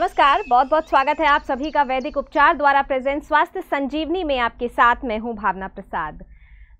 नमस्कार बहुत बहुत स्वागत है आप सभी का वैदिक उपचार द्वारा प्रेजेंट स्वास्थ्य संजीवनी में आपके साथ मैं हूं भावना प्रसाद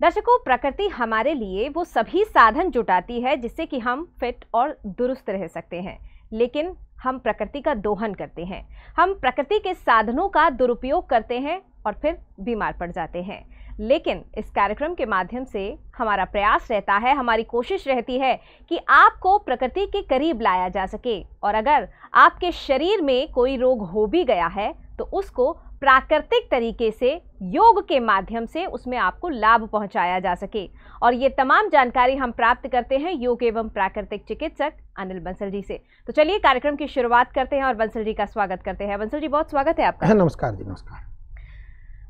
दर्शकों प्रकृति हमारे लिए वो सभी साधन जुटाती है जिससे कि हम फिट और दुरुस्त रह सकते हैं लेकिन हम प्रकृति का दोहन करते हैं हम प्रकृति के साधनों का दुरुपयोग करते हैं और फिर बीमार पड़ जाते हैं लेकिन इस कार्यक्रम के माध्यम से हमारा प्रयास रहता है हमारी कोशिश रहती है कि आपको प्रकृति के करीब लाया जा सके और अगर आपके शरीर में कोई रोग हो भी गया है तो उसको प्राकृतिक तरीके से योग के माध्यम से उसमें आपको लाभ पहुंचाया जा सके और ये तमाम जानकारी हम प्राप्त करते हैं योग एवं प्राकृतिक चिकित्सक अनिल बंसल जी से तो चलिए कार्यक्रम की शुरुआत करते हैं और बंसल जी का स्वागत करते हैं बंसल जी बहुत स्वागत है आपका नमस्कार जी नमस्कार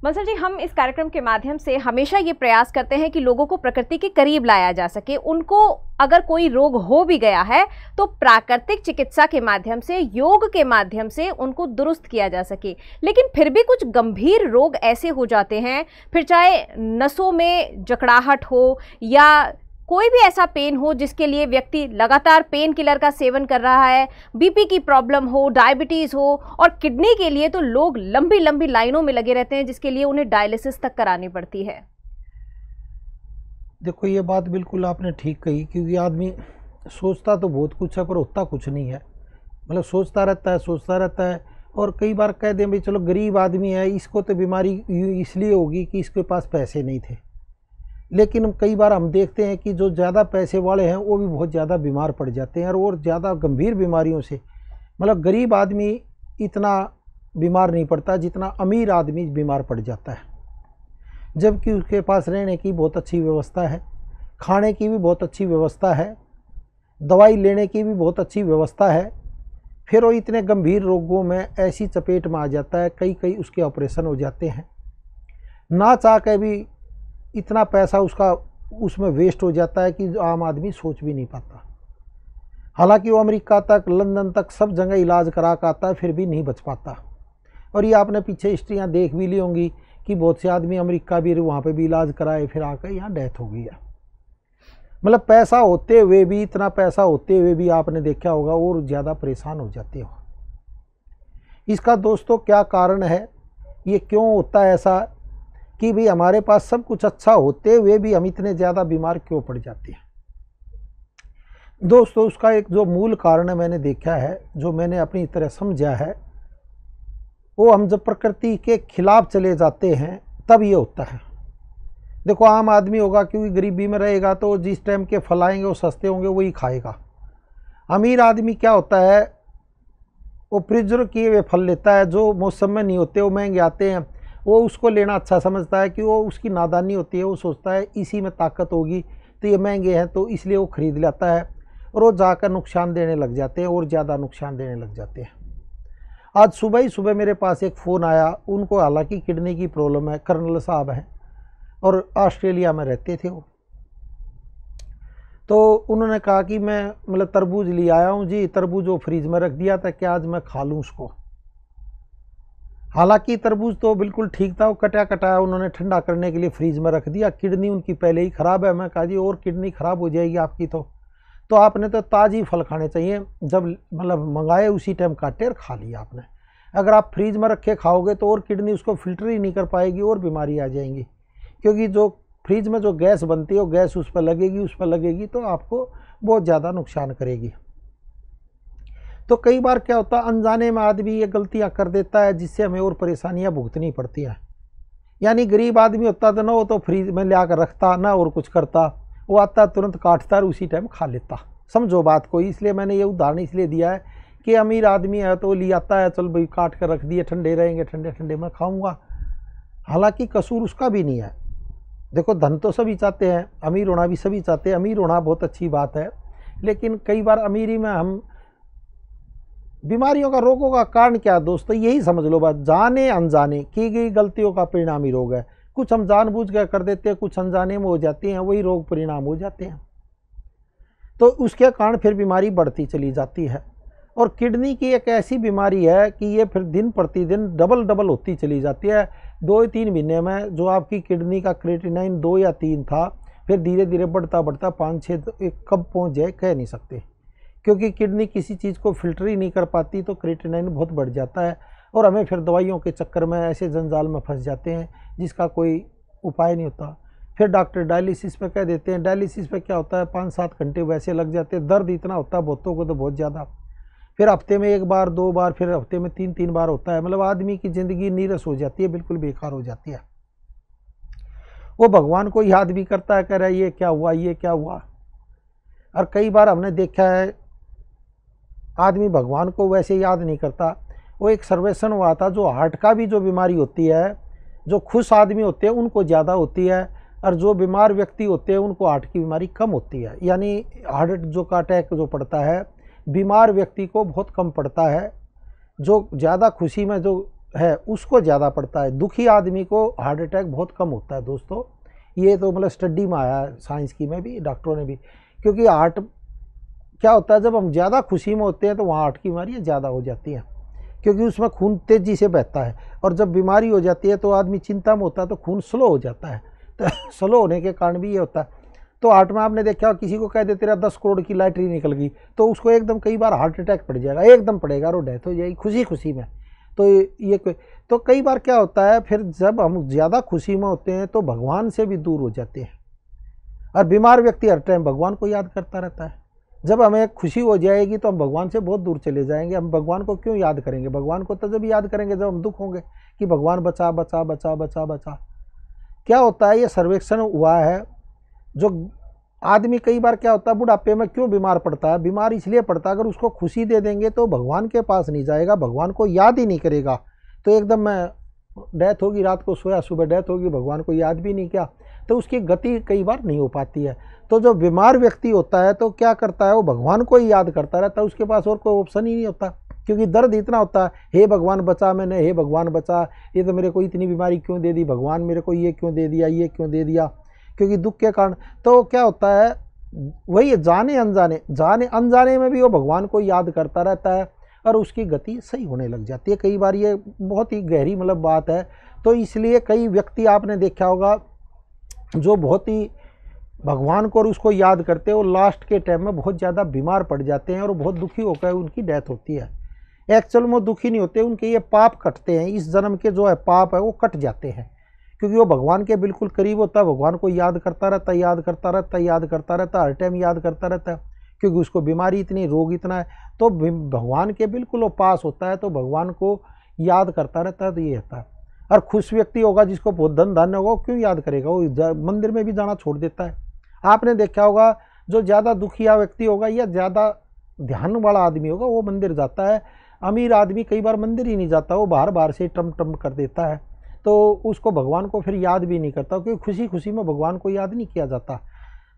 बंसल जी हम इस कार्यक्रम के माध्यम से हमेशा ये प्रयास करते हैं कि लोगों को प्रकृति के करीब लाया जा सके उनको अगर कोई रोग हो भी गया है तो प्राकृतिक चिकित्सा के माध्यम से योग के माध्यम से उनको दुरुस्त किया जा सके लेकिन फिर भी कुछ गंभीर रोग ऐसे हो जाते हैं फिर चाहे नसों में जकड़ाहट हो या कोई भी ऐसा पेन हो जिसके लिए व्यक्ति लगातार पेन किलर का सेवन कर रहा है बीपी की प्रॉब्लम हो डायबिटीज़ हो और किडनी के लिए तो लोग लंबी लंबी लाइनों में लगे रहते हैं जिसके लिए उन्हें डायलिसिस तक करानी पड़ती है देखो ये बात बिल्कुल आपने ठीक कही क्योंकि आदमी सोचता तो बहुत कुछ है पर होता कुछ नहीं है मतलब सोचता रहता है सोचता रहता है और कई बार कह दें भाई चलो गरीब आदमी है इसको तो बीमारी इसलिए होगी कि इसके पास पैसे नहीं थे लेकिन कई बार हम देखते हैं कि जो ज़्यादा पैसे वाले हैं वो भी बहुत ज़्यादा बीमार पड़ जाते हैं और ज़्यादा गंभीर बीमारियों से मतलब गरीब आदमी इतना बीमार नहीं पड़ता जितना अमीर आदमी बीमार पड़ जाता है जबकि उसके पास रहने की बहुत अच्छी व्यवस्था है खाने की भी बहुत अच्छी व्यवस्था है दवाई लेने की भी बहुत अच्छी व्यवस्था है फिर वो इतने गंभीर रोगों में ऐसी चपेट में आ जाता है कई कई उसके ऑपरेशन हो जाते हैं ना चाह के भी इतना पैसा उसका उसमें वेस्ट हो जाता है कि आम आदमी सोच भी नहीं पाता हालांकि वो अमेरिका तक लंदन तक सब जगह इलाज करा कर आता है फिर भी नहीं बच पाता और ये आपने पीछे हिस्ट्रियाँ देख भी ली होंगी कि बहुत से आदमी अमेरिका भी वहाँ पे भी इलाज कराए फिर आकर यहाँ डेथ हो गई है मतलब पैसा होते हुए भी इतना पैसा होते हुए भी आपने देखा होगा और ज़्यादा परेशान हो जाते हो इसका दोस्तों क्या कारण है ये क्यों होता है ऐसा कि भी हमारे पास सब कुछ अच्छा होते हुए भी हम इतने ज़्यादा बीमार क्यों पड़ जाते हैं दोस्तों उसका एक जो मूल कारण मैंने देखा है जो मैंने अपनी तरह समझा है वो हम जब प्रकृति के खिलाफ चले जाते हैं तब ये होता है देखो आम आदमी होगा क्योंकि गरीबी में रहेगा तो जिस टाइम के फल आएंगे वो सस्ते होंगे वही खाएगा अमीर आदमी क्या होता है वो प्रिजर्व किए हुए फल लेता है जो मौसम में नहीं होते वो महंगे आते हैं वो उसको लेना अच्छा समझता है कि वो उसकी नादानी होती है वो सोचता है इसी में ताकत होगी तो ये महंगे हैं तो इसलिए वो ख़रीद लेता है और वो जाकर नुकसान देने लग जाते हैं और ज़्यादा नुकसान देने लग जाते हैं आज सुबह ही सुबह मेरे पास एक फ़ोन आया उनको हालांकि किडनी की प्रॉब्लम है कर्नल साहब हैं और ऑस्ट्रेलिया में रहते थे वो तो उन्होंने कहा कि मैं मतलब तरबूज ले आया हूँ जी तरबूज वो फ्रीज में रख दिया था कि आज मैं खा लूँ उसको हालांकि तरबूज तो बिल्कुल ठीक था वो कटा कटाया उन्होंने ठंडा करने के लिए फ्रीज में रख दिया किडनी उनकी पहले ही ख़राब है मैं कहा जी और किडनी ख़राब हो जाएगी आपकी तो तो आपने तो ताज़ी फल खाने चाहिए जब मतलब मंगाए उसी टाइम काटे और खा लिया आपने अगर आप फ्रीज में रखे खाओगे तो और किडनी उसको फिल्टर ही नहीं कर पाएगी और बीमारी आ जाएंगी क्योंकि जो फ्रीज में जो गैस बनती है वो गैस उस पर लगेगी उस पर लगेगी तो आपको बहुत ज़्यादा नुकसान करेगी तो कई बार क्या होता है अनजाने में आदमी ये गलतियाँ कर देता है जिससे हमें और परेशानियाँ भुगतनी पड़ती हैं यानी गरीब आदमी होता तो ना वो तो फ्रीज में ले आकर रखता ना और कुछ करता वो आता तुरंत काटता और उसी टाइम खा लेता समझो बात को इसलिए मैंने ये उदाहरण इसलिए दिया है कि अमीर आदमी है तो वो ले आता है चल भाई काट कर रख दिए ठंडे रहेंगे ठंडे ठंडे मैं खाऊंगा हालांकि कसूर उसका भी नहीं है देखो धन तो सभी चाहते हैं अमीर होना भी सभी चाहते हैं अमीर होना बहुत अच्छी बात है लेकिन कई बार अमीरी में हम बीमारियों का रोगों का कारण क्या दोस्तों तो यही समझ लो बात जाने अनजाने की गई गलतियों का परिणाम ही रोग है कुछ हम जानबूझ कर कर देते हैं कुछ अनजाने में हो जाते हैं वही रोग परिणाम हो जाते हैं तो उसके कारण फिर बीमारी बढ़ती चली जाती है और किडनी की एक ऐसी बीमारी है कि ये फिर दिन प्रतिदिन डबल डबल होती चली जाती है दो या तीन महीने में जो आपकी किडनी का क्रेटिनाइन दो या तीन था फिर धीरे धीरे बढ़ता बढ़ता पाँच छः कब पहुँच जाए कह नहीं सकते क्योंकि किडनी किसी चीज़ को फिल्टर ही नहीं कर पाती तो क्रिएटिनाइन बहुत बढ़ जाता है और हमें फिर दवाइयों के चक्कर में ऐसे जंजाल में फंस जाते हैं जिसका कोई उपाय नहीं होता फिर डॉक्टर डायलिसिस पे कह देते हैं डायलिसिस पे क्या होता है पाँच सात घंटे वैसे लग जाते हैं दर्द इतना होता है बहुतों को तो बहुत ज़्यादा फिर हफ्ते में एक बार दो बार फिर हफ्ते में तीन तीन बार होता है मतलब आदमी की ज़िंदगी नीरस हो जाती है बिल्कुल बेकार हो जाती है वो भगवान को याद भी करता है कह रहा है ये क्या हुआ ये क्या हुआ और कई बार हमने देखा है आदमी भगवान को वैसे याद नहीं करता वो एक सर्वेक्षण हुआ था जो हार्ट का भी जो बीमारी होती है जो खुश आदमी होते हैं उनको ज़्यादा होती है और जो बीमार व्यक्ति होते हैं उनको हार्ट की बीमारी कम होती है यानी हार्ट जो का अटैक जो पड़ता है बीमार व्यक्ति को बहुत कम पड़ता है जो ज़्यादा खुशी में जो है उसको ज़्यादा पड़ता है दुखी आदमी को हार्ट अटैक बहुत कम होता है दोस्तों ये तो मतलब स्टडी में आया साइंस की में भी डॉक्टरों ने भी क्योंकि हार्ट क्या होता है जब हम ज़्यादा खुशी में होते हैं तो वहाँ हार्ट की बीमारियाँ ज़्यादा हो जाती हैं क्योंकि उसमें खून तेज़ी से बहता है और जब बीमारी हो जाती है तो आदमी चिंता में होता है तो खून स्लो हो जाता है तो स्लो होने के कारण भी ये होता है तो हार्ट में आपने देखा किसी को कह दे तेरा दस करोड़ की लाइटरी निकल गई तो उसको एकदम कई बार हार्ट अटैक पड़ जाएगा एकदम पड़ेगा और डेथ हो जाएगी खुशी खुशी में तो ये तो कई बार क्या होता है फिर जब हम ज़्यादा खुशी में होते हैं तो भगवान से भी दूर हो जाते हैं और बीमार व्यक्ति हर टाइम भगवान को याद करता रहता है जब हमें खुशी हो जाएगी तो हम भगवान से बहुत दूर चले जाएंगे हम भगवान को क्यों याद करेंगे भगवान को तो जब याद करेंगे जब हम दुख होंगे कि भगवान बचा बचा बचा बचा बचा क्या होता है ये सर्वेक्षण हुआ है जो आदमी कई बार क्या होता है बुढ़ापे में क्यों बीमार पड़ता है बीमार इसलिए पड़ता है अगर उसको खुशी दे देंगे तो भगवान के पास नहीं जाएगा भगवान को याद ही नहीं करेगा तो एकदम मैं डेथ होगी रात को सोया सुबह डेथ होगी भगवान को याद भी नहीं किया तो उसकी गति कई बार नहीं हो पाती है तो जो बीमार व्यक्ति होता है तो क्या करता है वो भगवान को ही याद करता रहता है उसके पास और कोई ऑप्शन ही नहीं होता क्योंकि दर्द इतना होता है हे भगवान बचा मैंने हे भगवान बचा ये तो मेरे को इतनी बीमारी क्यों दे दी भगवान मेरे को ये क्यों दे दिया ये क्यों दे दिया क्योंकि दुख के कारण तो क्या होता है वही जाने अनजाने जाने अनजाने में भी वो भगवान को याद करता रहता है और उसकी गति सही होने लग जाती है कई बार ये बहुत ही गहरी मतलब बात है तो इसलिए कई व्यक्ति आपने देखा होगा जो बहुत ही भगवान को और उसको याद करते हैं और लास्ट के टाइम में बहुत ज़्यादा बीमार पड़ जाते हैं और बहुत दुखी होकर उनकी डेथ होती है एक्चुअल में दुखी नहीं होते उनके ये पाप कटते हैं इस जन्म के जो है पाप है वो कट जाते हैं क्योंकि वो भगवान के बिल्कुल करीब होता है भगवान को याद करता रहता याद करता रहता याद करता रहता हर टाइम याद करता रहता है क्योंकि उसको बीमारी इतनी रोग इतना है तो भगवान के बिल्कुल वो पास होता है तो भगवान को याद करता रहता है तो ये रहता है और खुश व्यक्ति होगा जिसको बहुत धन धान्य होगा वो क्यों याद करेगा वो मंदिर में भी जाना छोड़ देता है आपने देखा होगा जो ज़्यादा दुखिया व्यक्ति होगा या ज़्यादा ध्यान वाला आदमी होगा वो मंदिर जाता है अमीर आदमी कई बार मंदिर ही नहीं जाता वो बाहर बाहर से ट्रम ट्रम कर देता है तो उसको भगवान को फिर याद भी नहीं करता क्योंकि खुशी खुशी में भगवान को याद नहीं किया जाता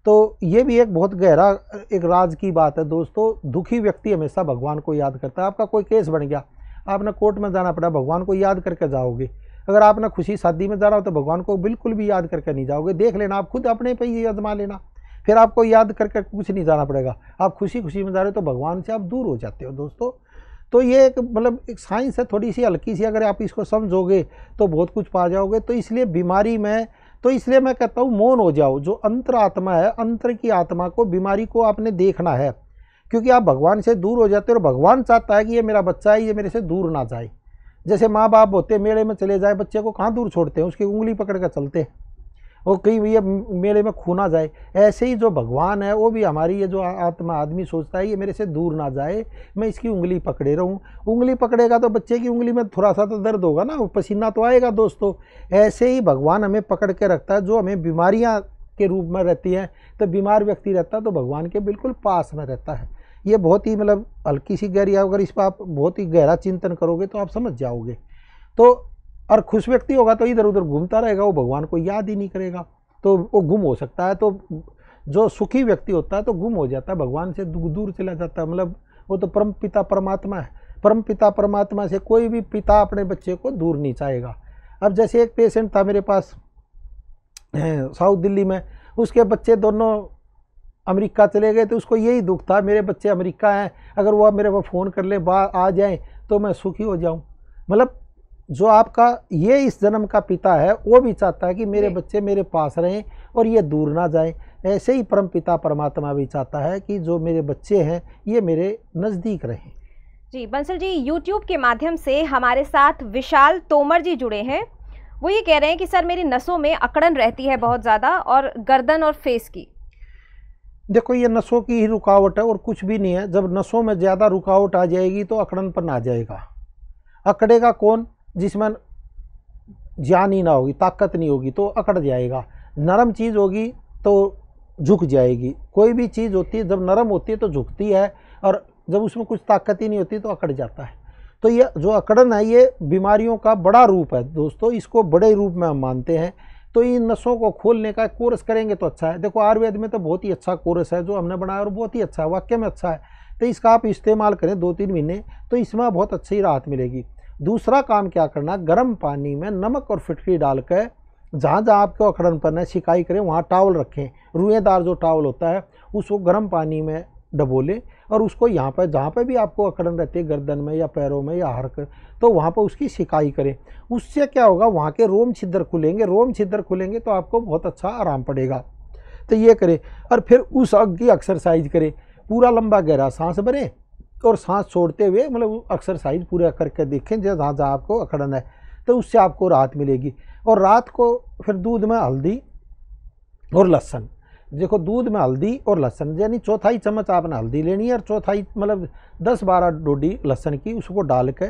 तो ये भी एक बहुत गहरा एक राज की बात है दोस्तों दुखी व्यक्ति हमेशा भगवान को याद करता है आपका कोई केस बन गया आपने कोर्ट में जाना पड़ा भगवान को याद करके जाओगे अगर आप ना खुशी शादी में जा रहा हो तो भगवान को बिल्कुल भी याद करके नहीं जाओगे देख लेना आप खुद अपने पर ही आजमा लेना फिर आपको याद करके कुछ नहीं जाना पड़ेगा आप खुशी खुशी में जा रहे हो तो भगवान से आप दूर हो जाते हो दोस्तों तो ये एक मतलब एक साइंस है थोड़ी सी हल्की सी अगर आप इसको समझोगे तो बहुत कुछ पा जाओगे तो इसलिए बीमारी में तो इसलिए मैं कहता हूँ मौन हो जाओ जो अंतर आत्मा है अंतर की आत्मा को बीमारी को आपने देखना है क्योंकि आप भगवान से दूर हो जाते हो और भगवान चाहता है कि ये मेरा बच्चा है ये मेरे से दूर ना जाए जैसे माँ बाप होते मेले में चले जाए बच्चे को कहाँ दूर छोड़ते हैं उसकी उंगली पकड़ कर चलते हैं और कहीं ये मेले में खूना जाए ऐसे ही जो भगवान है वो भी हमारी ये जो आत्मा आदमी सोचता है ये मेरे से दूर ना जाए मैं इसकी उंगली पकड़े रहूँ उंगली पकड़ेगा तो बच्चे की उंगली में थोड़ा सा तो दर्द होगा ना पसीना तो आएगा दोस्तों ऐसे ही भगवान हमें पकड़ के रखता है जो हमें बीमारियाँ के रूप में रहती हैं तो बीमार व्यक्ति रहता है तो भगवान के बिल्कुल पास में रहता है ये बहुत ही मतलब हल्की सी गहरी अगर इस पर आप बहुत ही गहरा चिंतन करोगे तो आप समझ जाओगे तो और खुश व्यक्ति होगा तो इधर उधर घूमता रहेगा वो भगवान को याद ही नहीं करेगा तो वो गुम हो सकता है तो जो सुखी व्यक्ति होता है तो गुम हो जाता है भगवान से दूर चला जाता है मतलब वो तो परम पिता परमात्मा है परम पिता परमात्मा से कोई भी पिता अपने बच्चे को दूर नहीं चाहेगा अब जैसे एक पेशेंट था मेरे पास साउथ दिल्ली में उसके बच्चे दोनों अमेरिका चले गए तो उसको यही दुख था मेरे बच्चे अमेरिका हैं अगर वह मेरे को फ़ोन कर ले आ जाएं तो मैं सुखी हो जाऊं मतलब जो आपका ये इस जन्म का पिता है वो भी चाहता है कि मेरे बच्चे मेरे पास रहें और ये दूर ना जाएं ऐसे ही परम पिता परमात्मा भी चाहता है कि जो मेरे बच्चे हैं ये मेरे नज़दीक रहें जी बंसल जी यूट्यूब के माध्यम से हमारे साथ विशाल तोमर जी जुड़े हैं वो ये कह रहे हैं कि सर मेरी नसों में अकड़न रहती है बहुत ज़्यादा और गर्दन और फेस की देखो ये नसों की ही रुकावट है और कुछ भी नहीं है जब नसों में ज़्यादा रुकावट आ जाएगी तो अकड़नपन आ जाएगा अकड़ेगा कौन जिसमें जान ही ना होगी ताकत नहीं होगी तो अकड़ जाएगा नरम चीज़ होगी तो झुक जाएगी कोई भी चीज़ होती है जब नरम होती है तो झुकती है और जब उसमें कुछ ताकत ही नहीं होती तो अकड़ जाता है तो ये जो अकड़न है ये बीमारियों का बड़ा रूप है दोस्तों इसको बड़े रूप में हम मानते हैं तो इन नसों को खोलने का कोर्स करेंगे तो अच्छा है देखो आयुर्वेद में तो बहुत ही अच्छा कोर्स है जो हमने बनाया और बहुत ही अच्छा है वाक्य में अच्छा है तो इसका आप इस्तेमाल करें दो तीन महीने तो इसमें बहुत अच्छी राहत मिलेगी दूसरा काम क्या करना गर्म पानी में नमक और फिटकरी डाल कर जहाँ जहाँ अखड़न पर है सिकाई करें वहाँ टावल रखें रुएदार जो टावल होता है उसको गर्म पानी में डबोलें और उसको यहाँ पर जहाँ पर भी आपको अकड़न रहती है गर्दन में या पैरों में या हरक तो वहाँ पर उसकी सिकाई करें उससे क्या होगा वहाँ के रोम छिद्र खुलेंगे रोम छिद्र खुलेंगे तो आपको बहुत अच्छा आराम पड़ेगा तो ये करें और फिर उस अग की एक्सरसाइज करें पूरा लंबा गहरा सांस भरें और सांस छोड़ते हुए मतलब एक्सरसाइज पूरा करके देखें जहाँ जहाँ आपको अकड़न है तो उससे आपको राहत मिलेगी और रात को फिर दूध में हल्दी और लहसुन देखो दूध में हल्दी और लहसन यानी चौथाई चम्मच आपने हल्दी लेनी है और चौथाई मतलब दस बारह डोडी लहसन की उसको डाल के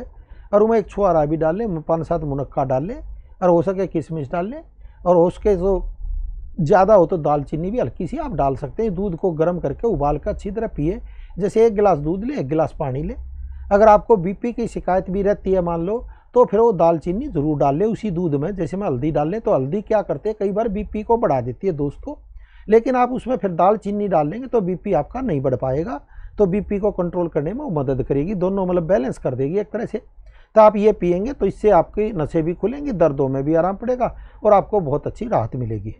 और उसमें एक छुआरा भी डाल लें पाँच सात मुनक्का डाल लें और हो सके किशमिश डाल लें और उसके जो ज़्यादा हो तो दालचीनी भी हल्की सी आप डाल सकते हैं दूध को गर्म करके उबाल कर अच्छी तरह पिए जैसे एक गिलास दूध ले एक गिलास पानी ले अगर आपको बीपी की शिकायत भी रहती है मान लो तो फिर वो दालचीनी ज़रूर डाल लें उसी दूध में जैसे मैं हल्दी डाल लें तो हल्दी क्या करते हैं कई बार बीपी को बढ़ा देती है दोस्तों लेकिन आप उसमें फिर दाल चीनी डाल लेंगे तो बीपी आपका नहीं बढ़ पाएगा तो बीपी को कंट्रोल करने में वो मदद करेगी दोनों मतलब बैलेंस कर देगी एक तरह से तो आप ये पियेंगे तो इससे आपकी नशे भी खुलेंगी दर्दों में भी आराम पड़ेगा और आपको बहुत अच्छी राहत मिलेगी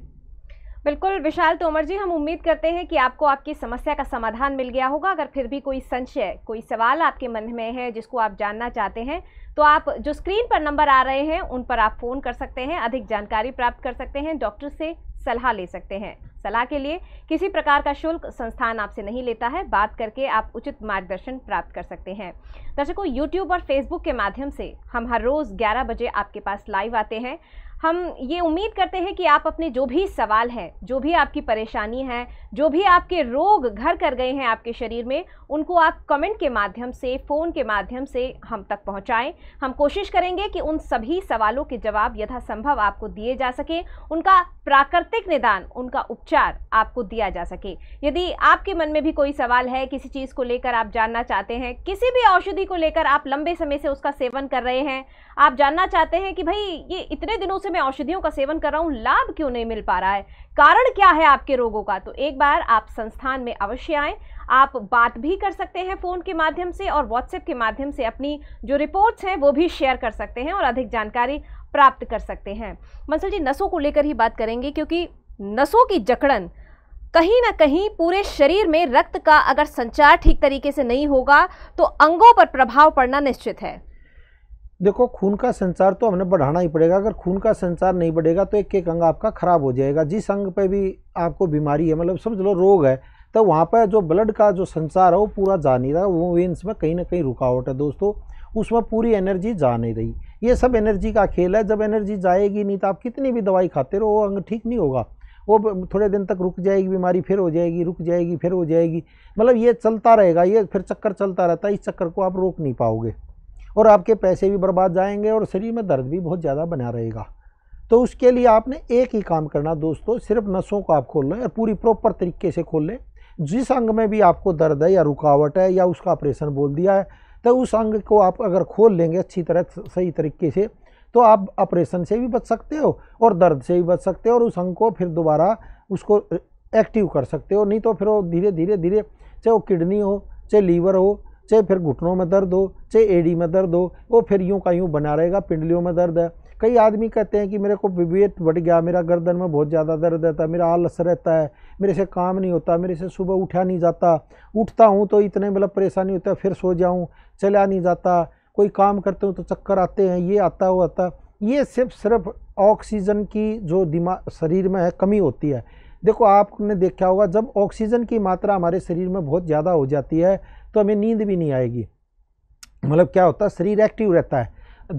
बिल्कुल विशाल तोमर जी हम उम्मीद करते हैं कि आपको आपकी समस्या का समाधान मिल गया होगा अगर फिर भी कोई संशय कोई सवाल आपके मन में है जिसको आप जानना चाहते हैं तो आप जो स्क्रीन पर नंबर आ रहे हैं उन पर आप फ़ोन कर सकते हैं अधिक जानकारी प्राप्त कर सकते हैं डॉक्टर से सलाह ले सकते हैं सलाह के लिए किसी प्रकार का शुल्क संस्थान आपसे नहीं लेता है बात करके आप उचित मार्गदर्शन प्राप्त कर सकते हैं दर्शकों यूट्यूब और फेसबुक के माध्यम से हम हर रोज़ ग्यारह बजे आपके पास लाइव आते हैं हम ये उम्मीद करते हैं कि आप अपने जो भी सवाल हैं जो भी आपकी परेशानी है जो भी आपके रोग घर कर गए हैं आपके शरीर में उनको आप कमेंट के माध्यम से फ़ोन के माध्यम से हम तक पहुंचाएं हम कोशिश करेंगे कि उन सभी सवालों के जवाब यथासंभव आपको दिए जा सके उनका प्राकृतिक निदान उनका उपचार आपको दिया जा सके यदि आपके मन में भी कोई सवाल है किसी चीज़ को लेकर आप जानना चाहते हैं किसी भी औषधि को लेकर आप लंबे समय से उसका सेवन कर रहे हैं आप जानना चाहते हैं कि भाई ये इतने दिनों से मैं औषधियों का सेवन कर रहा हूँ लाभ क्यों नहीं मिल पा रहा है कारण क्या है आपके रोगों का तो एक बार आप संस्थान में अवश्य आएँ आप बात भी कर सकते हैं फ़ोन के माध्यम से और व्हाट्सएप के माध्यम से अपनी जो रिपोर्ट्स हैं वो भी शेयर कर सकते हैं और अधिक जानकारी प्राप्त कर सकते हैं मंसल जी नसों को लेकर ही बात करेंगे क्योंकि नसों की जकड़न कहीं ना कहीं पूरे शरीर में रक्त का अगर संचार ठीक तरीके से नहीं होगा तो अंगों पर प्रभाव पड़ना निश्चित है देखो खून का संचार तो हमने बढ़ाना ही पड़ेगा अगर खून का संचार नहीं बढ़ेगा तो एक एक अंग आपका खराब हो जाएगा जिस अंग पे भी आपको बीमारी है मतलब समझ लो रोग है तो वहाँ पर जो ब्लड का जो संचार है वो पूरा जा नहीं रहा वो वेंस में कहीं ना कहीं रुकावट है दोस्तों उसमें पूरी एनर्जी जा नहीं रही ये सब एनर्जी का खेल है जब एनर्जी जाएगी नहीं तो आप कितनी भी दवाई खाते रहो वो अंग ठीक नहीं होगा वो थोड़े दिन तक रुक जाएगी बीमारी फिर हो जाएगी रुक जाएगी फिर हो जाएगी मतलब ये चलता रहेगा ये फिर चक्कर चलता रहता है इस चक्कर को आप रोक नहीं पाओगे और आपके पैसे भी बर्बाद जाएंगे और शरीर में दर्द भी बहुत ज़्यादा बना रहेगा तो उसके लिए आपने एक ही काम करना दोस्तों सिर्फ नसों को आप खोल लें और पूरी प्रॉपर तरीके से खोल लें जिस अंग में भी आपको दर्द है या रुकावट है या उसका ऑपरेशन बोल दिया है तो उस अंग को आप अगर खोल लेंगे अच्छी तरह सही तरीके से तो आप ऑपरेशन से भी बच सकते हो और दर्द से भी बच सकते हो और उस अंग को फिर दोबारा उसको एक्टिव कर सकते हो नहीं तो फिर वो धीरे धीरे धीरे चाहे वो किडनी हो चाहे लीवर हो चाहे फिर घुटनों में दर्द हो चाहे एडी में दर्द हो वो फिर यूँ का यूँ बना रहेगा पिंडलियों में दर्द है कई आदमी कहते हैं कि मेरे को वेट बढ़ गया मेरा गर्दन में बहुत ज़्यादा दर्द रहता है मेरा आलस रहता है मेरे से काम नहीं होता मेरे से सुबह उठा नहीं जाता उठता हूँ तो इतने मतलब परेशानी होता है फिर सो जाऊँ चला नहीं जाता कोई काम करते हूँ तो चक्कर आते हैं ये आता वो आता ये सिर्फ सिर्फ ऑक्सीजन की जो दिमाग शरीर में है कमी होती है देखो आपने देखा होगा जब ऑक्सीजन की मात्रा हमारे शरीर में बहुत ज़्यादा हो जाती है तो हमें नींद भी नहीं आएगी मतलब क्या होता है शरीर एक्टिव रहता है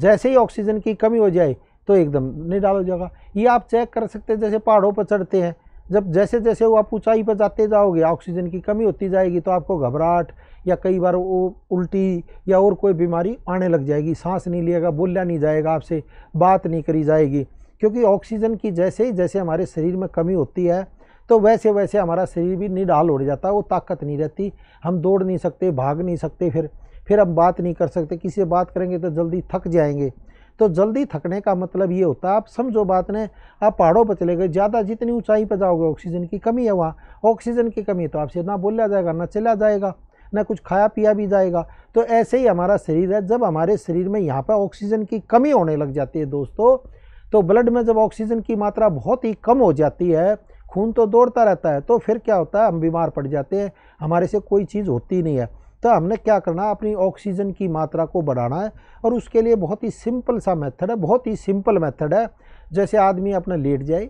जैसे ही ऑक्सीजन की कमी हो जाए तो एकदम नहीं हो जाएगा ये आप चेक कर सकते हैं जैसे पहाड़ों पर चढ़ते हैं जब जैसे जैसे वो आप ऊंचाई पर जाते जाओगे ऑक्सीजन की कमी होती जाएगी तो आपको घबराहट या कई बार वो उल्टी या और कोई बीमारी आने लग जाएगी सांस नहीं लिएगा बोलना नहीं जाएगा आपसे बात नहीं करी जाएगी क्योंकि ऑक्सीजन की जैसे ही जैसे हमारे शरीर में कमी होती है तो वैसे वैसे हमारा शरीर भी निडाल हो जाता है वो ताकत नहीं रहती हम दौड़ नहीं सकते भाग नहीं सकते फिर फिर हम बात नहीं कर सकते किसी से बात करेंगे तो जल्दी थक जाएंगे तो जल्दी थकने का मतलब ये होता है आप समझो बात ने आप पहाड़ों पर चले गए ज़्यादा जितनी ऊंचाई पर जाओगे ऑक्सीजन की कमी है वहाँ ऑक्सीजन की कमी है तो आपसे ना बोला जाएगा ना चला जाएगा ना कुछ खाया पिया भी जाएगा तो ऐसे ही हमारा शरीर है जब हमारे शरीर में यहाँ पर ऑक्सीजन की कमी होने लग जाती है दोस्तों तो ब्लड में जब ऑक्सीजन की मात्रा बहुत ही कम हो जाती है खून तो दौड़ता रहता है तो फिर क्या होता है हम बीमार पड़ जाते हैं हमारे से कोई चीज़ होती नहीं है तो हमने क्या करना अपनी ऑक्सीजन की मात्रा को बढ़ाना है और उसके लिए बहुत ही सिंपल सा मेथड है बहुत ही सिंपल मेथड है जैसे आदमी अपना लेट जाए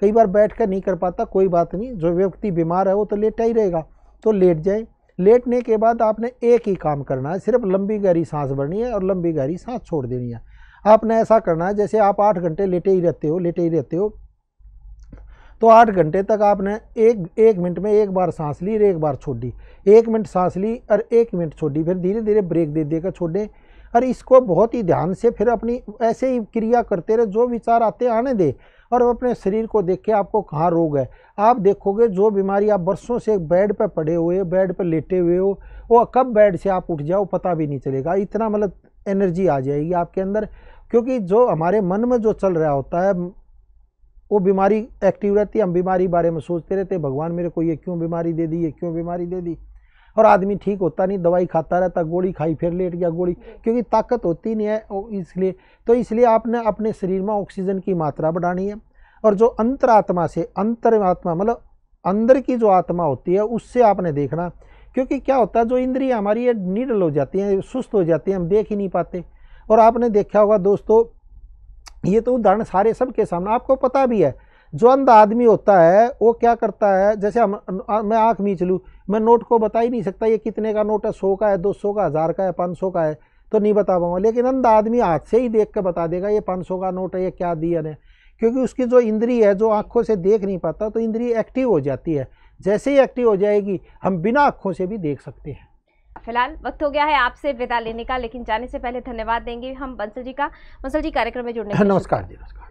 कई बार बैठ कर नहीं कर पाता कोई बात नहीं जो व्यक्ति बीमार है वो तो लेटा ही रहेगा तो लेट जाए लेटने के बाद आपने एक ही काम करना है सिर्फ लंबी गहरी सांस भरनी है और लंबी गहरी सांस छोड़ देनी है आपने ऐसा करना है जैसे आप आठ घंटे लेटे ही रहते हो लेटे ही रहते हो तो आठ घंटे तक आपने एक एक मिनट में एक बार सांस ली और एक बार छोड़ दी एक मिनट सांस ली और एक मिनट छोड़ दी फिर धीरे धीरे ब्रेक दे देकर छोड़ दें और इसको बहुत ही ध्यान से फिर अपनी ऐसे ही क्रिया करते रहे जो विचार आते आने दे और अपने शरीर को देख के आपको कहाँ रोग है आप देखोगे जो बीमारी आप बरसों से बेड पर पड़े हुए बेड पर लेटे हुए हो वो कब बेड से आप उठ जाओ पता भी नहीं चलेगा इतना मतलब एनर्जी आ जाएगी आपके अंदर क्योंकि जो हमारे मन में जो चल रहा होता है वो बीमारी एक्टिव रहती है हम बीमारी बारे में सोचते रहते भगवान मेरे को ये क्यों बीमारी दे दी ये क्यों बीमारी दे दी और आदमी ठीक होता नहीं दवाई खाता रहता गोली खाई फिर लेट गया गोली क्योंकि ताकत होती नहीं है इसलिए तो इसलिए आपने अपने शरीर में ऑक्सीजन की मात्रा बढ़ानी है और जो अंतरात्मा से अंतरात्मा मतलब अंदर की जो आत्मा होती है उससे आपने देखना क्योंकि क्या होता है जो इंद्रिया हमारी ये नीडल हो जाती हैं सुस्त हो जाती हैं हम देख ही नहीं पाते और आपने देखा होगा दोस्तों ये तो उदाहरण सारे सब के सामने आपको पता भी है जो अंधा आदमी होता है वो क्या करता है जैसे हम मैं आँख मीच लूँ मैं नोट को बता ही नहीं सकता ये कितने का नोट है सौ का है दो सौ का हज़ार का है पाँच सौ का है तो नहीं बता पाऊँगा लेकिन अंधा आदमी हाथ से ही देख कर बता देगा ये पाँच सौ का नोट है ये क्या दिया ने क्योंकि उसकी जो इंद्री है जो आँखों से देख नहीं पाता तो इंद्री एक्टिव हो जाती है जैसे ही एक्टिव हो जाएगी हम बिना आँखों से भी देख सकते हैं फिलहाल वक्त हो गया है आपसे विदा लेने का लेकिन जाने से पहले धन्यवाद देंगे हम बंसल जी का बंसल जी कार्यक्रम में जुड़ने नमस्कार जी नमस्कार